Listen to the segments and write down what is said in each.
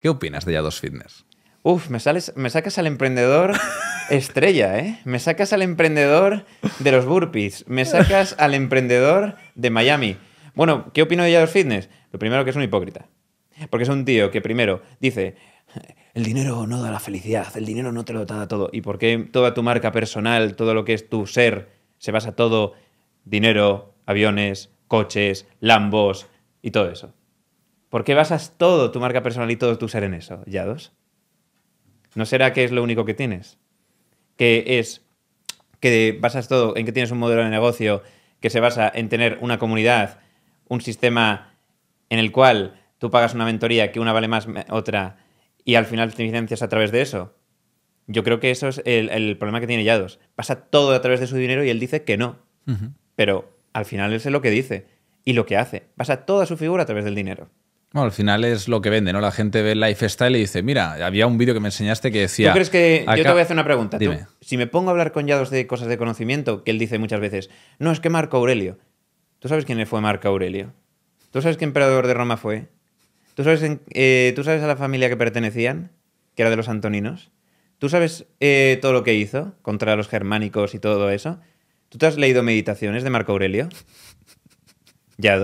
¿Qué opinas de Yados Fitness? Uf, me, sales, me sacas al emprendedor estrella, ¿eh? Me sacas al emprendedor de los burpees, me sacas al emprendedor de Miami. Bueno, ¿qué opino de Yados Fitness? Lo primero que es un hipócrita. Porque es un tío que primero dice, el dinero no da la felicidad, el dinero no te lo da todo. ¿Y por qué toda tu marca personal, todo lo que es tu ser, se basa todo dinero, aviones, coches, lambos y todo eso? ¿Por qué basas todo tu marca personal y todo tu ser en eso, Yados? ¿No será que es lo único que tienes? Que es que basas todo en que tienes un modelo de negocio que se basa en tener una comunidad, un sistema en el cual tú pagas una mentoría que una vale más otra y al final te financias a través de eso. Yo creo que eso es el, problema que tiene Yados. Pasa todo a través de su dinero y él dice que no. Pero al final él es lo que dice y lo que hace. Pasa toda su figura a través del dinero. Bueno, al final es lo que vende, ¿no? La gente ve el lifestyle y dice, mira, había un vídeo que me enseñaste que decía... ¿Tú crees que...? Yo te voy a hacer una pregunta. Dime. si me pongo a hablar con Yados de cosas de conocimiento, que él dice muchas veces, no, es que Marco Aurelio. ¿Tú sabes quién fue Marco Aurelio? ¿Tú sabes qué emperador de Roma fue? ¿Tú sabes, eh, ¿Tú sabes a la familia que pertenecían? Que era de los antoninos. ¿Tú sabes eh, todo lo que hizo contra los germánicos y todo eso? ¿Tú te has leído Meditaciones de Marco Aurelio? Ya.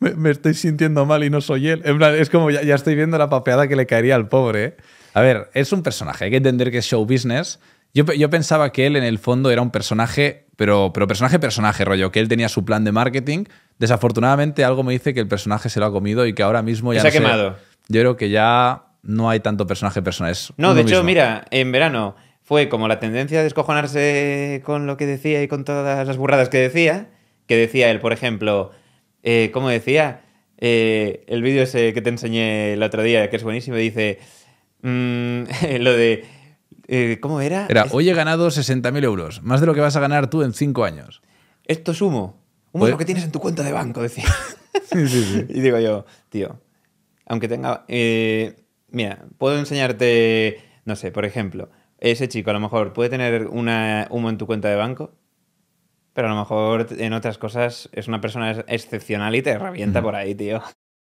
Me, estoy sintiendo mal y no soy él. En plan, es como ya, estoy viendo la papeada que le caería al pobre. ¿eh? A ver, es un personaje, hay que entender que es show business. Yo, pensaba que él en el fondo era un personaje, pero, pero personaje, personaje, rollo, que él tenía su plan de marketing. Desafortunadamente algo me dice que el personaje se lo ha comido y que ahora mismo ya... Se ha quemado. yo creo que ya no hay tanto personaje personal. no, de hecho, mira, en verano fue como la tendencia de descojonarse con lo que decía y con todas las burradas que decía, que decía él, por ejemplo, eh, como decía, eh, el vídeo ese que te enseñé el otro día, que es buenísimo, dice mm, lo de... Eh, ¿Cómo era? Era, hoy he ganado 60.000 euros, más de lo que vas a ganar tú en 5 años. Esto es humo. Humo pues es lo que tienes en tu cuenta de banco, decía. Y digo yo, tío, aunque tenga... mira, puedo enseñarte, no sé, por ejemplo, ese chico a lo mejor puede tener una humo en tu cuenta de banco, pero a lo mejor en otras cosas es una persona excepcional y te revienta por ahí, tío.